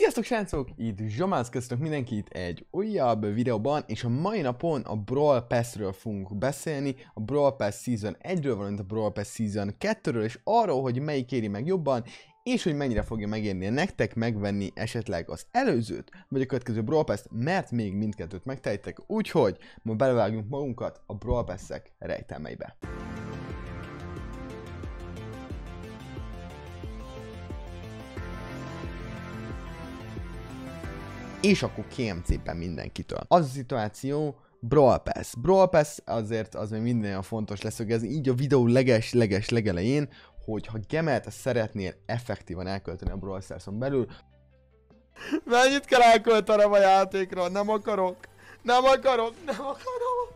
Sziasztok srácok! Itt Zsomász köztök mindenkit egy újabb videóban, és a mai napon a Brawl Pass-ről fogunk beszélni, a Brawl Pass Season 1-ről, valamint a Brawl Pass Season 2-ről, és arról, hogy melyik éri meg jobban, és hogy mennyire fogja megérni nektek megvenni esetleg az előzőt, vagy a következő Brawl Pass-t, mert még mindkettőt megtejtek, úgyhogy ma belevágjunk magunkat a Brawl Pass-ek rejtelmeibe. és akkor KMC-ben mindenkitől. Az a szituáció, Brawl Pass. Brawl Pass azért az még minden olyan fontos lesz ez így a videó leges-leges legelején, hogy ha gemelt szeretnél effektívan elkölteni a Brawl Stars-on belül, Mennyit kell elköltenem a játékra? Nem akarok! Nem akarok! Nem akarok!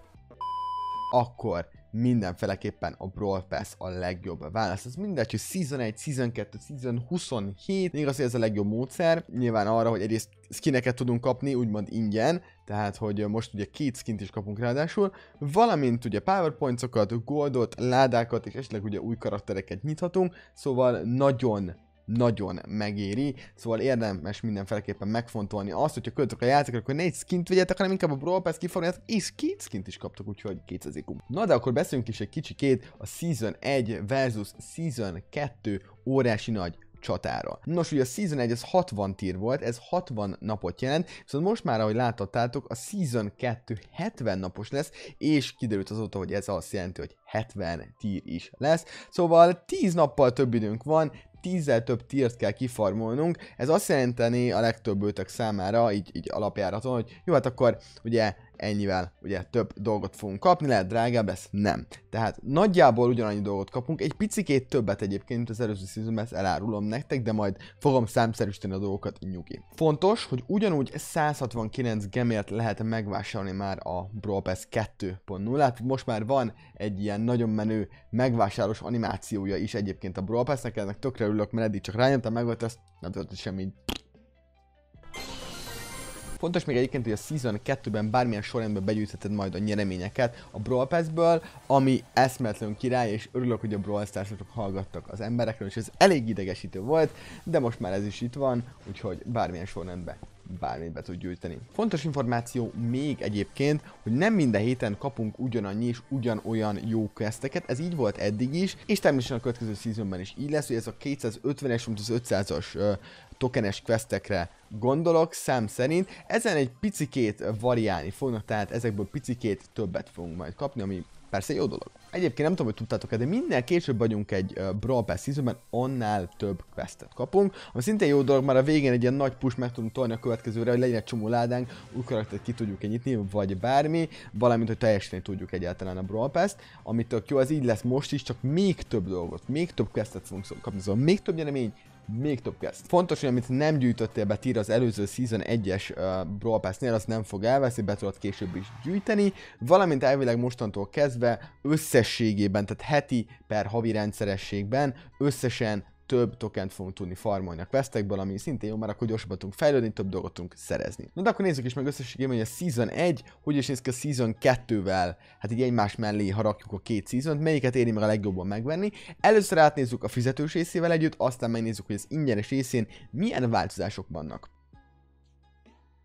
Akkor mindenféleképpen a Brawl Pass a legjobb válasz. Ez mindegy, hogy Season 1, Season 2, Season 27, igaz, hogy ez a legjobb módszer, nyilván arra, hogy egyrészt skineket tudunk kapni, úgymond ingyen, tehát hogy most ugye két skint is kapunk ráadásul, valamint ugye powerpointsokat, goldot, ládákat és esetleg ugye új karaktereket nyithatunk, szóval nagyon nagyon megéri, szóval érdemes mindenféleképpen megfontolni azt, hogyha költök a játékra, akkor ne egy skint vegyetek, hanem inkább a Brawl Pass kiformáljátok, és két skint is kaptok, úgyhogy 200 ikum. Na de akkor beszéljünk is egy kicsikét a Season 1 versus Season 2 órási nagy csatára. Nos, ugye a Season 1 az 60 tier volt, ez 60 napot jelent, viszont most már, ahogy láthattátok, a Season 2 70 napos lesz, és kiderült azóta, hogy ez azt jelenti, hogy 70 tír is lesz. Szóval 10 nappal több időnk van, tízzel több tírt kell kifarmolnunk, ez azt jelenteni a legtöbb számára, így, így alapjáraton, hogy jó, hát akkor ugye ennyivel ugye több dolgot fogunk kapni, lehet drágább, ez nem. Tehát nagyjából ugyanannyi dolgot kapunk, egy picikét többet egyébként, mint az előző szezonban, ezt elárulom nektek, de majd fogom számszerűsíteni a dolgokat nyugi. Fontos, hogy ugyanúgy 169 gemért lehet megvásárolni már a Brawl Pass 2.0-át, most már van egy ilyen nagyon menő megvásáros animációja is egyébként a Brawl Pass-nek, ennek tökre örülök, mert eddig csak rányomtam, megvett ezt, nem történt semmi Fontos még egyébként, hogy a Season 2-ben bármilyen sorrendben begyűjtheted majd a nyereményeket a Brawl Pass-ből, ami eszmetlen király, és örülök, hogy a Brawl stars hallgattak az emberekről, és ez elég idegesítő volt, de most már ez is itt van, úgyhogy bármilyen sorrendben bármit be tud gyűjteni. Fontos információ még egyébként, hogy nem minden héten kapunk ugyanannyi és ugyanolyan jó questeket, ez így volt eddig is, és természetesen a következő szezonban is így lesz, hogy ez a 250-es, mint az 500-as tokenes questekre gondolok szám szerint. Ezen egy picikét variálni fognak, tehát ezekből picikét többet fogunk majd kapni, ami persze jó dolog. Egyébként nem tudom, hogy tudtátok-e, de minden később vagyunk egy uh, Brawl Pass season annál több questet kapunk. Ami szintén jó dolog, már a végén egy ilyen nagy push meg tudunk tolni a következőre, hogy legyen egy csomó ládánk, új karaktert ki tudjuk -e nyitni, vagy bármi, valamint, hogy teljesíteni tudjuk egyáltalán a Brawl Pass-t, ami tök jó, az így lesz most is, csak még több dolgot, még több questet fogunk kapni, szóval még több nyeremény, még több kezd. Fontos, hogy amit nem gyűjtöttél be tír az előző Season 1-es uh, Brawl Pass-nél, azt nem fog elveszni, be tudod később is gyűjteni, valamint elvileg mostantól kezdve összességében, tehát heti per havi rendszerességben összesen több tokent fogunk tudni farmolni a questekből, ami szintén jó, mert akkor gyorsabban tudunk fejlődni, több dolgot tudunk szerezni. Na de akkor nézzük is meg összességében, hogy a Season 1, hogy is néz ki a Season 2-vel, hát így egymás mellé rakjuk a két season melyiket éri meg a legjobban megvenni. Először átnézzük a fizetős részével együtt, aztán megnézzük, hogy az ingyenes részén milyen változások vannak.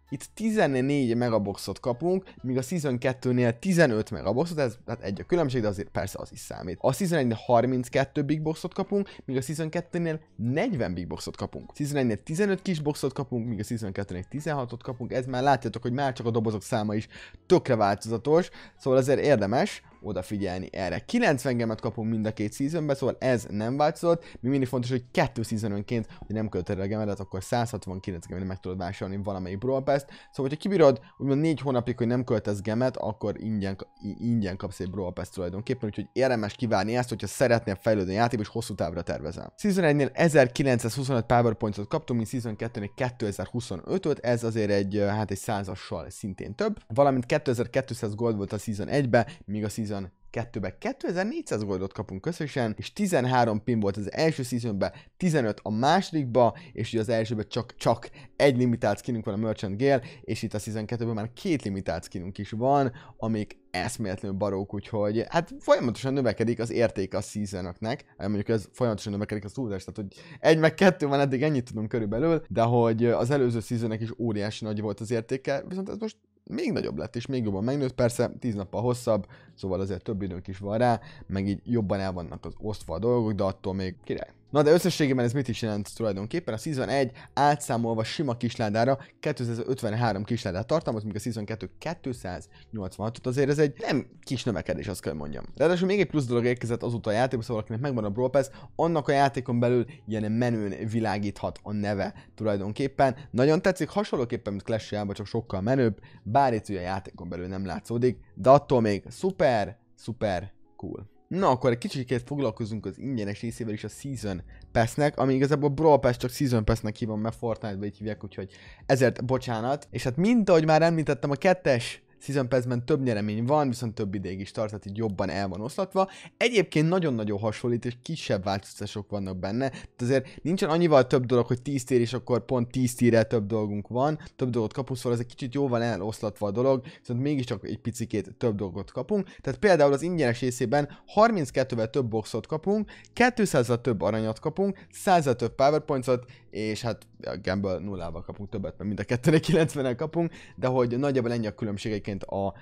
Itt 14 megaboxot kapunk, míg a Season 2-nél 15 megaboxot, ez hát egy a különbség, de azért persze az is számít. A Season 1-nél 32 big boxot kapunk, míg a Season 2-nél 40 big boxot kapunk. Season 1-nél 15 kis boxot kapunk, míg a Season 2-nél 16-ot kapunk, ez már látjátok, hogy már csak a dobozok száma is tökre változatos, szóval ezért érdemes odafigyelni erre. 90 gemet kapunk mind a két szezonban, szóval ez nem változott. Mi mindig fontos, hogy kettő seasonönként, hogy nem költöd el a gemedet, akkor 169 gemet meg tudod vásárolni valamelyik Brawl Pass-t. Szóval, hogyha kibírod úgymond 4 hónapig, hogy nem költesz gemet, akkor ingyen, ingyen kapsz egy Brawl Pass tulajdonképpen, úgyhogy érdemes kiválni ezt, hogyha szeretnél fejlődni a játék, és hosszú távra tervezel. Season 1-nél 1925 powerpoints-ot kaptunk, mint Season 2-nél 2025-öt, ez azért egy, hát egy százassal szintén több, valamint 2200 gold volt a Season 1-be, míg a Season Season 2-be 2400 goldot kapunk összesen, és 13 pin volt az első seasonbe, 15 a másodikba, és ugye az elsőben csak, csak egy limitált skinünk van a Merchant Gale, és itt a season 2-ben már két limitált skinünk is van, amik eszméletlenül barók, úgyhogy hát folyamatosan növekedik az értéke a seasonoknak, hát mondjuk ez folyamatosan növekedik a túlzás, tehát hogy egy meg kettő van eddig ennyit tudunk körülbelül, de hogy az előző seasonnek is óriási nagy volt az értéke, viszont ez most még nagyobb lett, és még jobban megnőtt, persze 10 nappal hosszabb, szóval azért több időnk is van rá, meg így jobban el vannak az osztva a dolgok, de attól még király. Na de összességében ez mit is jelent tulajdonképpen? A Season 1 átszámolva sima kisládára 253 kisládát tartalmaz, míg a Season 2 286-ot. Azért ez egy nem kis növekedés, azt kell mondjam. Ráadásul még egy plusz dolog érkezett azóta a játékban, szóval akinek megvan a Brawl Pass, annak a játékon belül ilyen menőn világíthat a neve tulajdonképpen. Nagyon tetszik, hasonlóképpen, mint Clash csak sokkal menőbb, bár itt ugye a játékon belül nem látszódik, de attól még szuper, szuper cool. Na, akkor egy kicsit foglalkozunk az ingyenes részével is a Season Pass-nek, ami igazából Brawl Pass csak Season Pass-nek hívom, mert Fortnite-ba így hívják, úgyhogy ezért bocsánat. És hát mint ahogy már említettem, a kettes Season Pass-ben több nyeremény van, viszont több ideig is tart, tehát így jobban el van oszlatva. Egyébként nagyon-nagyon hasonlít, és kisebb változások vannak benne. Tehát azért nincsen annyival több dolog, hogy 10 tér, és akkor pont 10 tírrel több dolgunk van, több dolgot kapunk, szóval ez egy kicsit jóval eloszlatva a dolog, viszont mégiscsak egy picikét több dolgot kapunk. Tehát például az ingyenes részében 32-vel több boxot kapunk, 200-val több aranyat kapunk, 100-val több powerpointot, és hát a Gamble nullával kapunk többet, mert mind a kettőre 90 kapunk, de hogy nagyjából ennyi a különbség egy egyébként a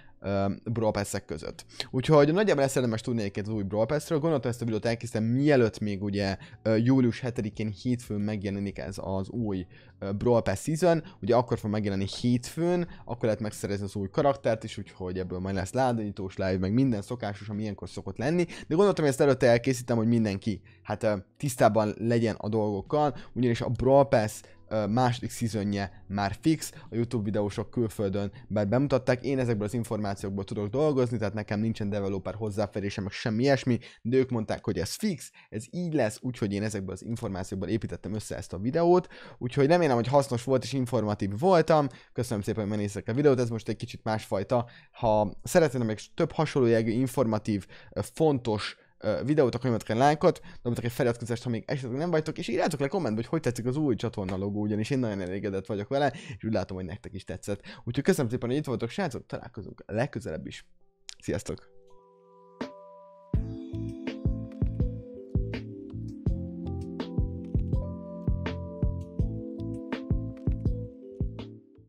Brawl pass között. Úgyhogy nagyjából ezt érdemes tudni egyébként az új Brawl pass Gondoltam ezt a videót elkészítem, mielőtt még ugye július 7-én hétfőn megjelenik ez az új Brawl Pass Season. Ugye akkor fog megjelenni hétfőn, akkor lehet megszerezni az új karaktert is, úgyhogy ebből majd lesz ládanyítós live, meg minden szokásos, ami ilyenkor szokott lenni. De gondoltam, hogy ezt előtte elkészítem, hogy mindenki hát tisztában legyen a dolgokkal, ugyanis a Brawl Pass második szezonja már fix, a YouTube videósok külföldön bár bemutatták, én ezekből az információkból tudok dolgozni, tehát nekem nincsen developer hozzáférésem, meg semmi ilyesmi, de ők mondták, hogy ez fix, ez így lesz, úgyhogy én ezekből az információkból építettem össze ezt a videót, úgyhogy remélem, hogy hasznos volt és informatív voltam, köszönöm szépen, hogy megnéztek a videót, ez most egy kicsit másfajta, ha szeretnének még több hasonló jelgű, informatív, fontos videót, akkor nyomjatok egy lájkot, nyomjatok egy feliratkozást, ha még esetleg nem vagytok, és írjátok le kommentbe, hogy hogy tetszik az új csatorna logó, ugyanis én nagyon elégedett vagyok vele, és úgy látom, hogy nektek is tetszett. Úgyhogy köszönöm szépen, hogy itt voltok, srácok, találkozunk legközelebb is. Sziasztok!